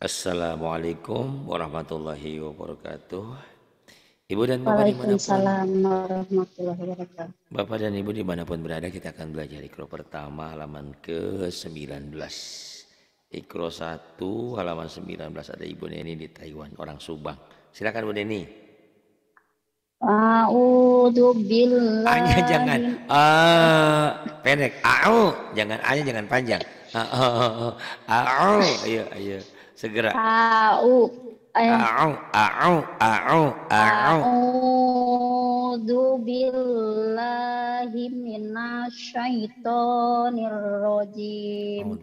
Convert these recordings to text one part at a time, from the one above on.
Assalamualaikum warahmatullahi wabarakatuh. Ibu dan Bapak di warahmatullahi wabarakatuh. Bapak dan Ibu dimanapun berada kita akan belajar ikro pertama halaman ke-19. Ikro satu halaman 19 ada Ibu Neni di Taiwan orang Subang. Silakan Bu Neni. A'udzu Hanya jangan uh, pendek. A'u jangan Aja jangan panjang. A'u, ayo ayo segera. Eh. A'u. A'u, a'u, a'u, a'u. A'udzu billahi minasyaitonir rajim.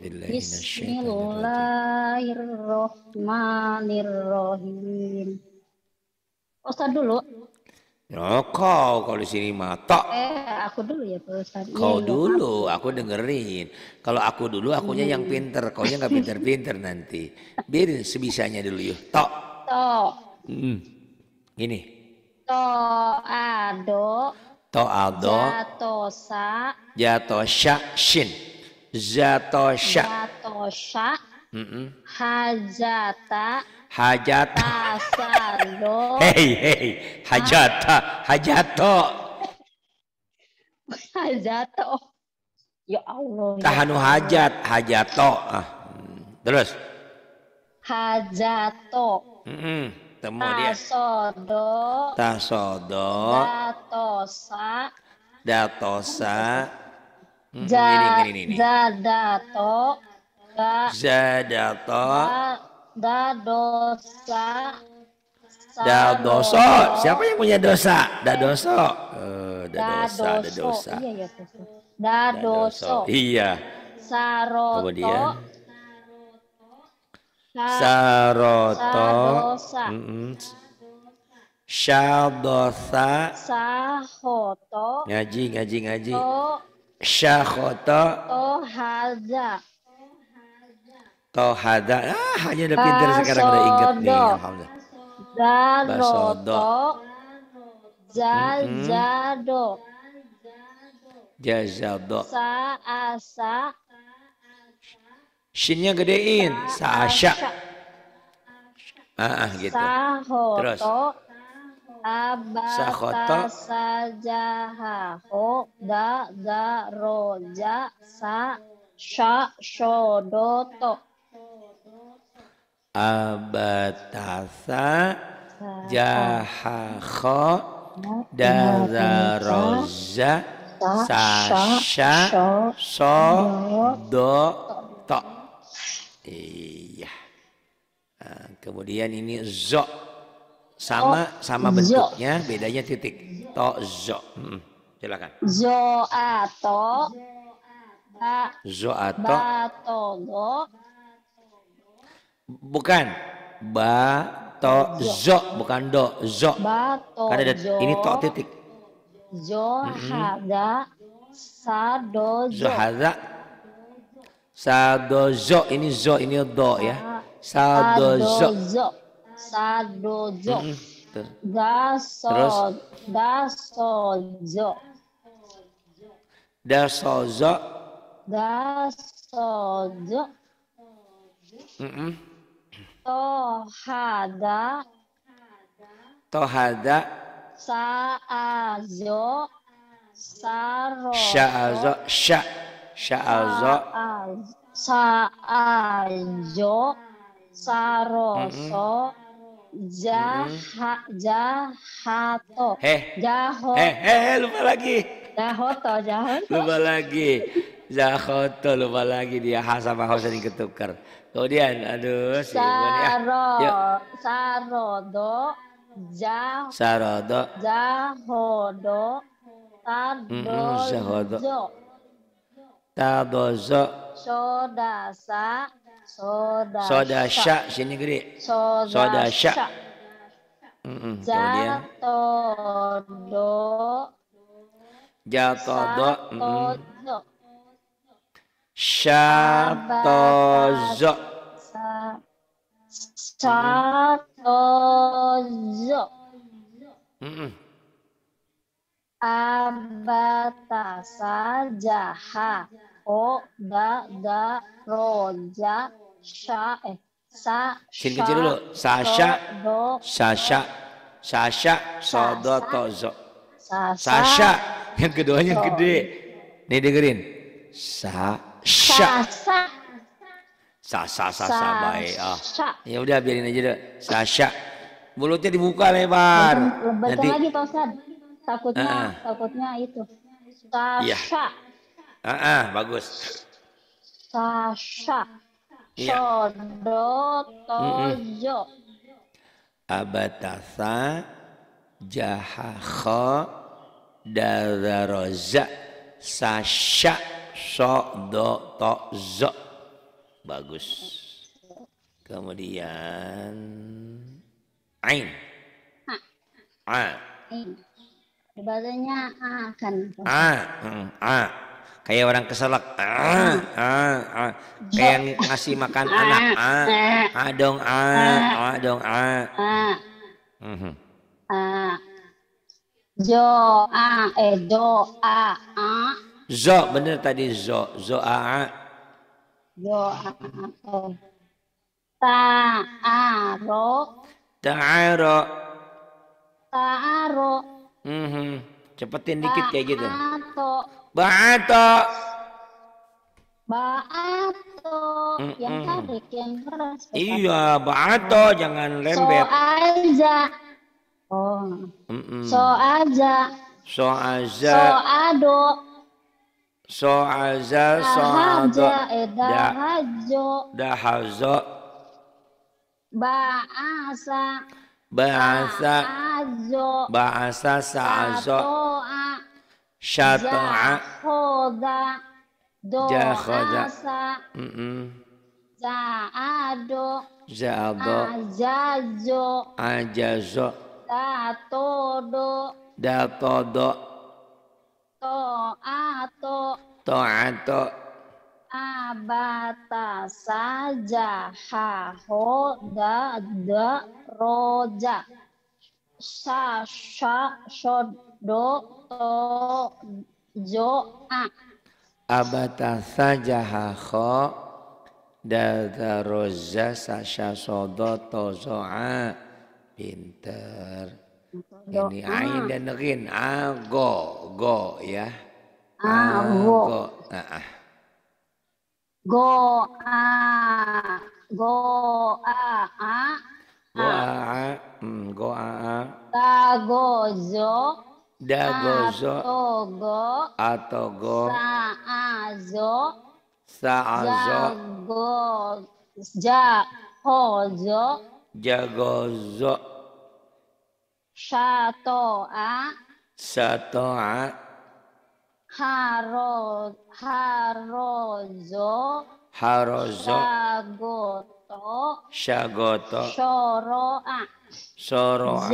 Ustaz dulu. Ya kau kalau di sini matok. Eh, aku dulu ya Pak Ustaz. Iya, kau ya, dulu, ya. aku dengerin. Kalau aku dulu, akunya hmm. yang pinter, kau nya nggak pinter-pinter nanti. Biarin sebisanya dulu yuk. Tok. Tok. Hmm. Gini. Tok ado. Tok ado. Jatosa. Jatosa shin. Zatosha. Jatosa. Mm Hajata hajat hei hei hajat ah. hajato hajato ya Allah ya tahanu hajat hajat hajato ah. terus hajato mm -mm. temu dia tasodo tasodo datosa datosa hmm, ini, ini, ini. zadato zadato da dosa da siapa yang punya dosa da dosa uh, eh, da, dosa da dosa iya da, iya, da iya saroto kemudian saroto mm Syadosa Sahoto Ngaji, ngaji, ngaji Syahoto haza Tohada. Ah, hanya udah pinter sekarang udah inget nih. Alhamdulillah. Basodo. Jazado. Jazado. Saasa. Shinnya gedein. Saasha. Ah, ah, gitu. Sahoto. Terus. Abata sajahaho da garoja sa sha shodoto abatasa jahakho dararoza sasha so do to iya eh, kemudian ini zo sama oh, sama bentuknya bedanya titik to zo hmm, silakan zo ato zo Batogo. Bukan. Ba to zo bukan do zo. Ba to Karena ada, zo, ini to titik. Zo hada sa do zo. hada sa do zo ini zo ini do ya. Sa do zo. Sa do zo. Da so da so zo. Da so zo. Da so zo. Mm -mm. Tohada. Tohada. Sa'azo. Saro. saazo Sa'azo Sya'azo. Sa'azo. Saroso. Mm mm-hmm. jaha jahato heh jaho heh heh he, lupa lagi jahoto jahoto lupa lagi jahoto lupa lagi dia ha sama hausa ketukar Kemudian, aduh, ya. Saro, ya. Sarodo, jah, Sarodo, Jahodo, Tardozo, Tardozo, Sodasa, Sodasa, Sodasa, sini gede, Sodasha, Mm Jatodo, Jatodo, Satozo, Syatozo. Satozo. Mm -mm. ha, jaha o da da roja sha eh sa Sini kecil dulu. Sasha Sasha Sasha sodotozo. Sasha yang keduanya gede. Nih dengerin. Sasha. Sasha. Sasa, sasa, baik. Ah. Ya udah biarin aja deh. Sasha. Mulutnya dibuka lebar. Lebih Nanti... lagi Pak Ustaz. Takutnya, uh -uh. takutnya itu. Iya. Sasha. Ya. Ah, uh -uh, bagus. Sasha. Ya. Sodotojo. tojo. Mm -mm. Abatasa jahaho dararoza sasha Sodotojo. Sasha bagus kemudian ain a Sebaliknya a kan a hmm, a kayak orang keselak a a a kayak ngasih makan anak a a dong a a dong a mhm. a jo a eh do a a zo bener tadi zo zo a, a. Ta'arok. Ta'arok. Ta'arok. Ta'arok. Mm -hmm. Cepetin dikit kayak gitu. Ba'ato. Ba'ato. Ba'ato. Mm Yang tarik, yang keras. Iya, ba'ato. Jangan lembek. So aja. Oh. Mm -mm. So aja. So aja. So ado so so aza soaza soado eh, dahajo dahazo baasa baasa baasa saazo syata'a khoda dohasa za zaado ajazo ajazo da todo a to Abata saja haho da da roja. Sa sha do to jo a. Abata saja haho da da roja sa sha do to jo a. Pinter. Do ini ah. ain dan rin. ago ah, go ya ago ah, go ah. go a go a a mm, go a a hmm, go a a da go zo da go zo ato go ato go sa a zo sa a zo go ja ho zo Shato'a. ¿ah? Shato'a. ¿ah? Haro, harozo. Harozo. Shagoto. Shagoto. Shoro'a. ¿ah? Shoro'a.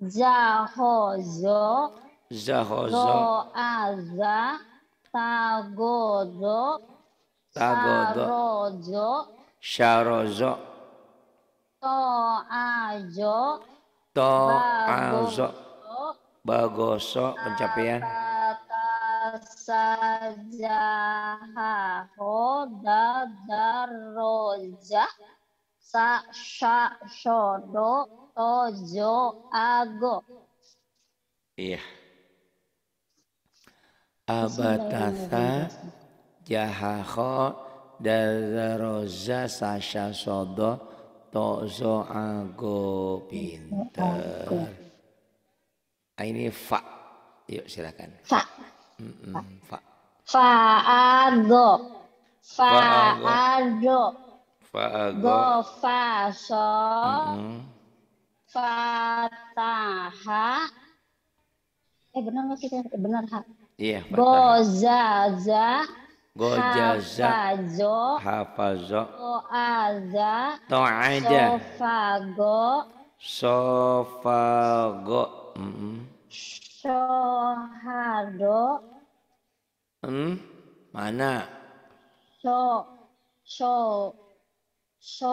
Zahozo. Zahozo. Ro'aza. Tagozo. Tagozo. Sharozo. Sharozo. To'azo. to azo bagoso pencapaian saja ho da daroja sa sha shodo tojo ago iya abatasa jahaho daroja sasha sodo Tozo ago pinter. Ah, ini fa. Yuk silakan. Fa. Mm -mm, fa. Fa'ado. Fa'ado. fa Fa'so. Fataha. Eh benar nggak sih? Benar ha. Iya. -za. Gojaza Hafazo Hafazo Toaza Toaja Sofago Sofago mm -hmm. Sohado hmm? Mana? So So So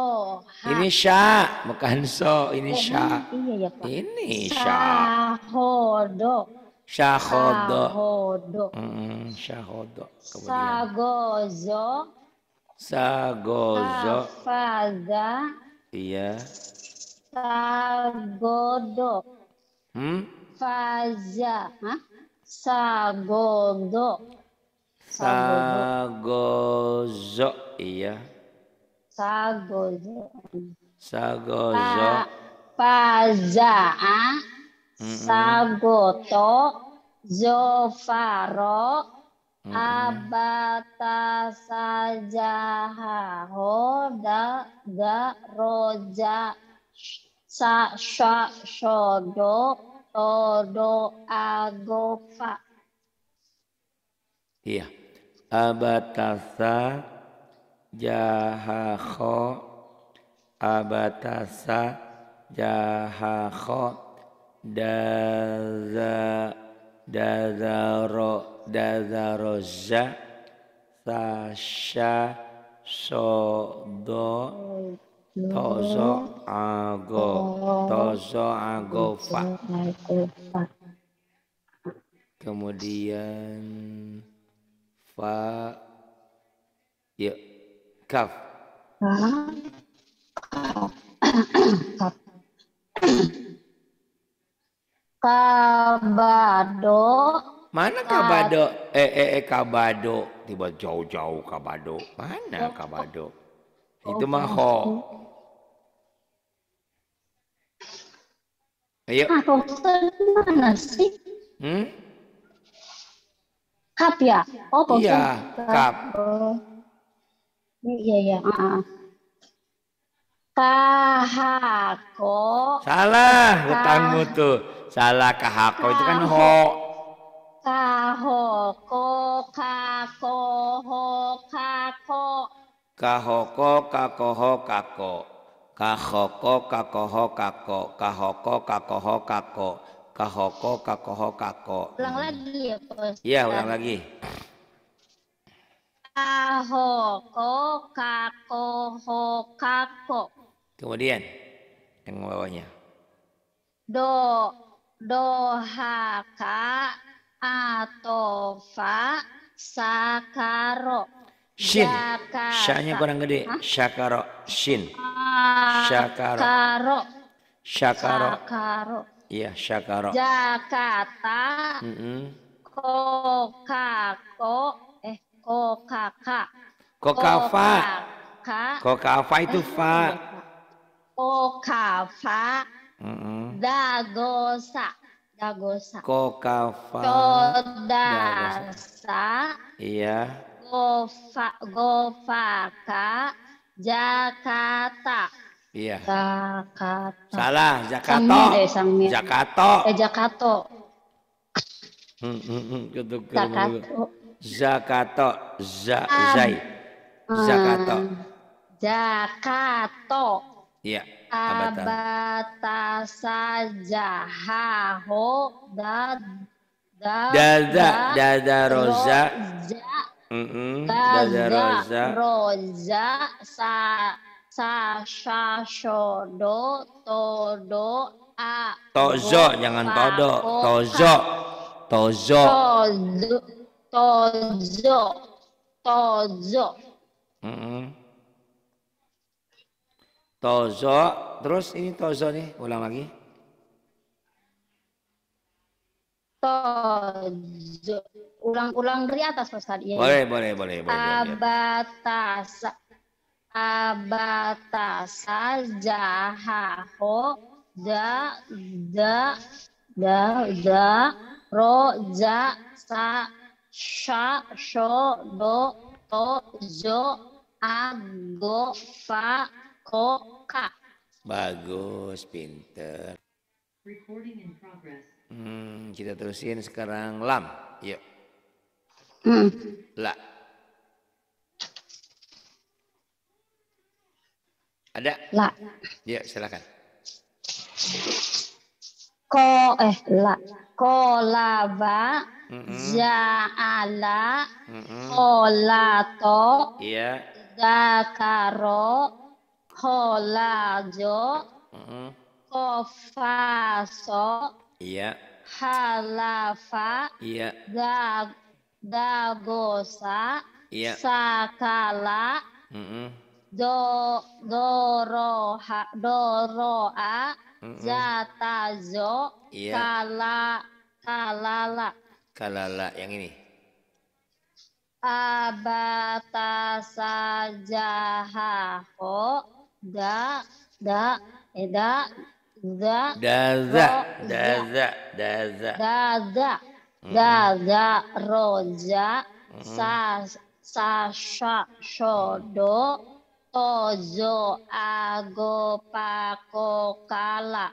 ha. Ini sya Bukan so Ini sya iya, Ini sya Sahodo Shahodo. Shahodo. Mm, shahodo. Sagozo. Sagozo. Afaga. Iya. Sagodo. Hmm? Faza. Hah? Sagodo. Sagozo. Iya. Sagozo. Sagozo. Pa Ah? Sagoto, Zofaro, Abata saja Abata da da roja sa sha shodo todo agopa. Iya. Abatasa jahaho abatasa jahaho daza dazaro dazaroza sasha sodo tozo ago tozo ago fa kemudian fa ya kaf kaf Kabado. Mana Kabado? Kab eh eh eh Kabado. Tiba jauh-jauh Kabado. Mana oh. Kabado? Oh, Itu mah ho. Ayo. Apa ah, mana sih? Hmm? Kap ya? Oh, bosen. Iya, kap. Oh, iya, iya. Ah, ah. Kahako. Salah, hutangmu tuh. Salah kahako itu kan ho. Kahoko kako ho kako. Kahoko ho, kako. Kahoko ho, kako. Kahoko ho, kako. Kahoko ho, kako. Ulang lagi ya, Bos. Iya, ulang lagi. Kahoko ho, kako. Kemudian yang bawahnya. Do dohaka atofa sakaro shin shanya kurang gede sakaro syakaro shin syakaro syakaro syakaro, syakaro. iya syakaro jakarta mm -hmm. kokako eh kokaka kokafa kokaka itu eh, fa kokafa Dagosa. Dagosa. Kokafa. Kodasa. Iya. Gofa, gofaka. Jakarta. Iya. Jakarta. Salah, Jakarta. Jakarta. Eh, Jakarta. Hmm, Jakarta. hmm. Jakarta. Zakato. Za, Zai. Zakato. Zakato. Mm. Iya. Abatasa jaha ho da da dada dada roza dada roza roza sa sa sha shodo todo a tozo jangan todo tozo tozo tozo tozo, tozo. Mm Tozo, terus ini tozo nih, ulang lagi. Tozo, ulang-ulang dari atas Pak Ustaz. Ya. Iya. Boleh, boleh, boleh. boleh abatas, abatasa jahaho da da da da ro ja sa sha sho do to zo ago fa Koka. Bagus, pinter. Recording in progress. Hmm, kita terusin sekarang lam. Yuk. Hmm. La. Ada? La. Ya, silakan. Ko eh la kolaba mm -hmm. kolato yeah. zakaro kola jo mm-hmm. kofaso iya halafa iya dagosa iya sakala mm do doroha doroa mm-hmm. iya. kala kalala kalala yang ini abata sajahaho da da da da da da da da da da da da roja sa sasha shodo tozo ago pako kala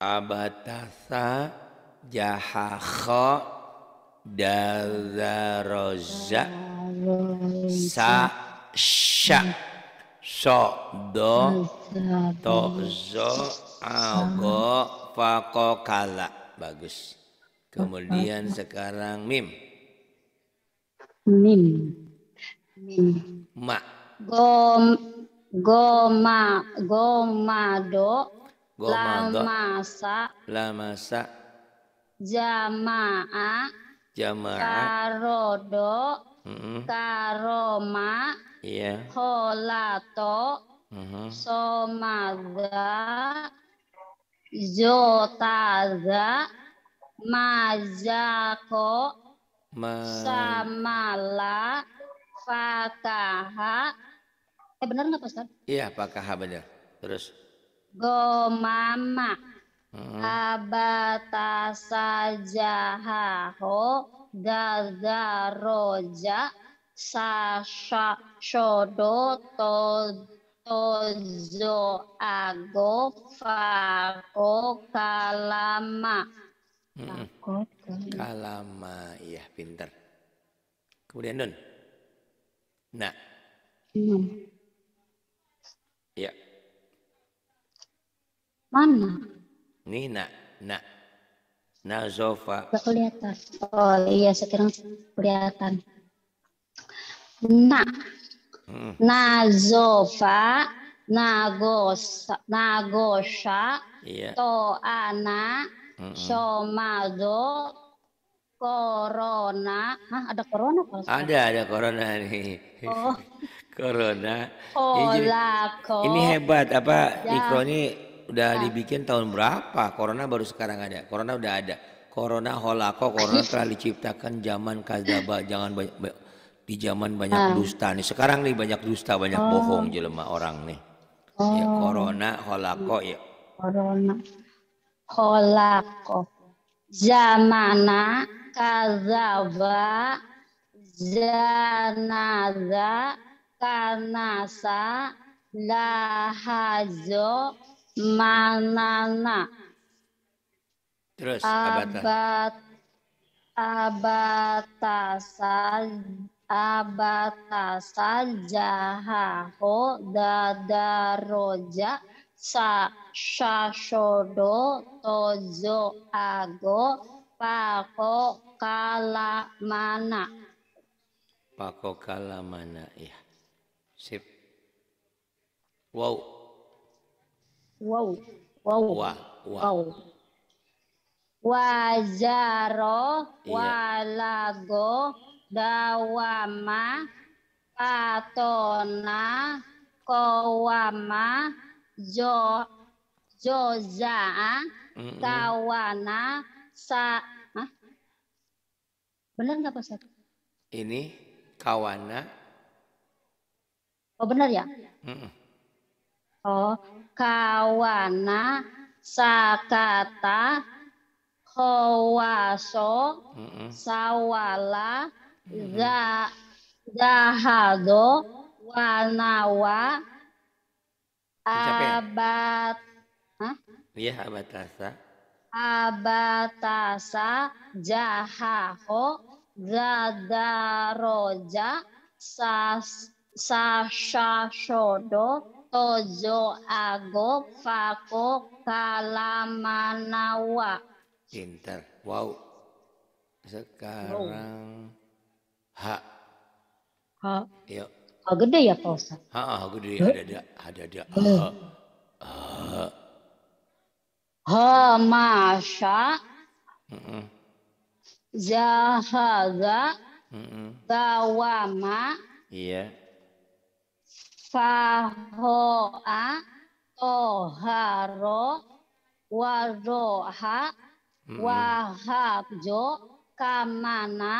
abatasa da dazaroja sa sha so do to zo ago fako kala bagus kemudian sekarang mim mim mim ma gom goma gomado gomado lamasa lamasa jamaa jamaa karodo Mm-hmm. Karoma. Iya. Holato. Mm-hmm. Somaga. Zotaga. Mazako. Samala. Fakaha. Eh benar nggak Ustaz? Iya, Fakaha benar. Terus. Gomama. Mm -hmm. Abatasajahaho sa sha shodo to tozo ago fa ko kalama. kalama iya pinter kemudian nun nah hmm. ya mana nina nak nak Nazofa. Gak kelihatan. Oh iya sekarang kelihatan. Nah, Hmm. Nazofa. Nagosa. Nagosha. Iya. Toana. Hmm. Shomado. Corona. Hah, ada corona kalau Ada, ada corona nih. Oh. corona. Kolako. Ini, ini hebat apa? Mikro ya. ini udah ya. dibikin tahun berapa? Corona baru sekarang ada. Corona udah ada. Corona holako, corona telah diciptakan zaman kazaba, jangan banyak, di zaman banyak ah. dusta nih. Sekarang nih banyak dusta, banyak oh. bohong jelema orang nih. Ya, oh. Ya, corona holako ya. Corona holako. Zamana kazaba zanaza kanasa lahazo manana terus abata. abat abatasa abatasa jahaho dadaroja sa shashodo tozo ago pako kala mana pako kala mana ya sip wow Wow. Wow. Wa. Wa. Wow. Wazaro iya. walago dawama patona kowama jo Joza Kawana -mm. tawana sa ah? benar nggak pak ini kawana oh benar ya? Mm -mm ho kawana sakata Kowaso sawala Ga zahado wanawa ya? abat Iya abatasa. Abatasa jahaho gadaroja sas Shodo tozo ago fako kalamanawa. Pintar. Wow. Sekarang wow. ha. Ha. Ya, Ha gede ya Pak Ustaz? Ha, ha gede. Ada ada ada ada. Ha. Ha. Ha masya. Mm -mm. Zahaga. Mm -mm. Gawama. Iya. Yeah fahoa toharo waroha hmm. wahabjo kamana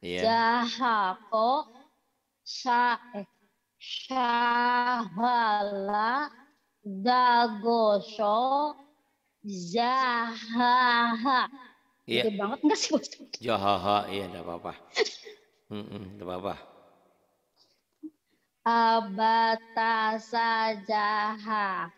yeah. jahako sa syahala dagoso jahaha Iya. Yeah. banget enggak sih? Jahaha, iya enggak apa-apa. Heeh, enggak apa-apa abata sajaha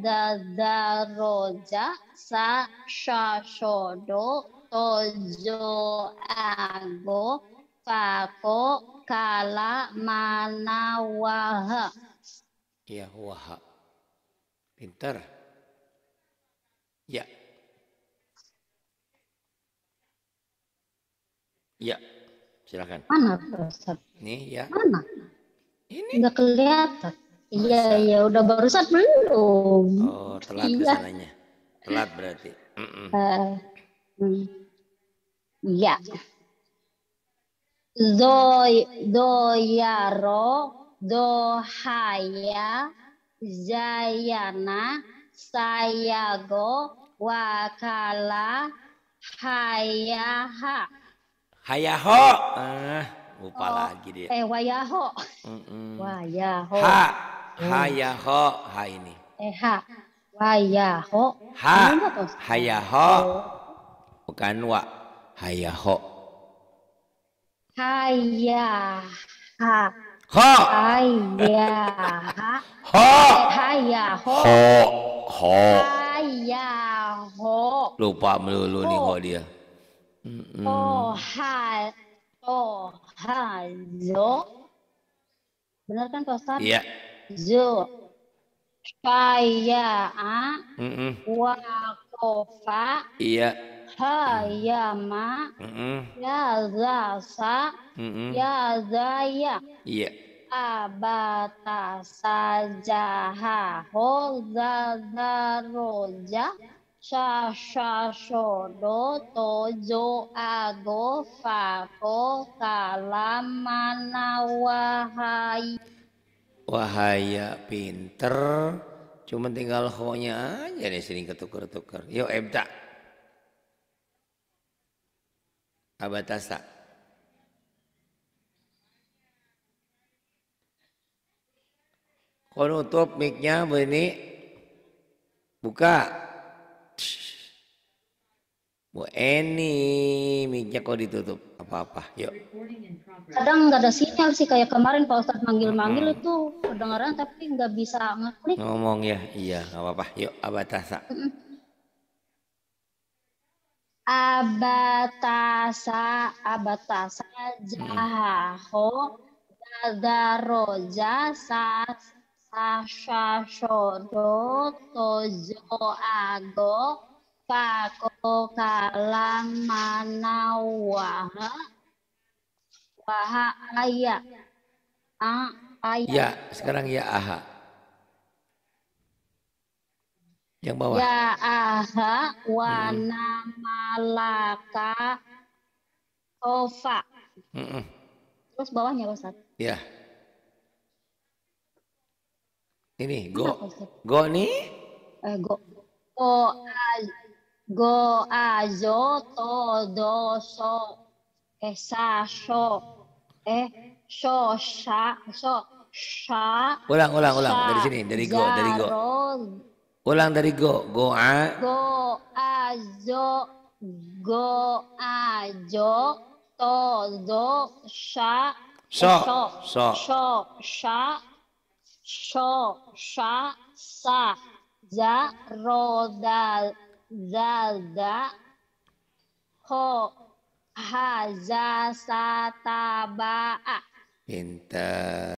dada roja sa shashodo tojo ago fako kala mana waha ya waha pintar ya ya silakan mana Ustaz? nih ya mana ini nggak kelihatan. Iya, iya, udah barusan belum. Oh, telat iya. kesananya. Telat berarti. Mm -mm. Uh, mm. Iya. Zoy, doyaro, dohaya, zayana, sayago, wakala, hayaha. Hayaho. Ah lupa oh, lagi dia. Eh wayaho. Mm -mm. Wayaho. Ha. Hayaho. Ha ini. Eh ha. Wayaho. Ha. Hayaho. Bukan wa. Hayaho. Hayaha. Ho. Hayaha. Ho. Eh, hayaho. Ho. Ho. Hayaho. Lupa melulu nih oh. ho dia. Mm -mm. Oh, hai. Oh, zo. Benar kan Pak Ustaz? Iya. Zo. Faya a. Wa kofa. Iya. Hayama mm -mm. ya zasa ya zaya iya yeah. abata sajaha hoza daroja sha sha sho do to a ago fa ko kalamana wahai wahaya pinter cuma tinggal honya aja nih sering ketukar-tukar yo ebda abatasa Kau nutup mic-nya, begini, buka. Bu Eni, minyak kok ditutup? Apa-apa, yuk. Kadang nggak ada sinyal sih, kayak kemarin Pak Ustadz manggil-manggil hmm. itu kedengaran tapi nggak bisa ngeklik. Ngomong ya, iya nggak apa-apa. Yuk, abatasa. Abatasa, Abatasa, jahaho, jaho, dadaroja, sas, Tasha shodo Tojo ago pako kalang mana waha aya a aya ya sekarang ya aha yang bawah ya aha hmm. wana malaka ofa -mm. terus bawahnya Ustaz ya ini eh, go go nih? Uh, go go a, go azo to do so eh sa so eh so sa so sha ulang ulang ulang dari sini dari go dari go ulang dari go go a go azo go azo to do sha e, so so so sha sho, sha, sa, za, ro, dal, zal, da, ho, ha, za, sa, ta, ba, a. Pintar.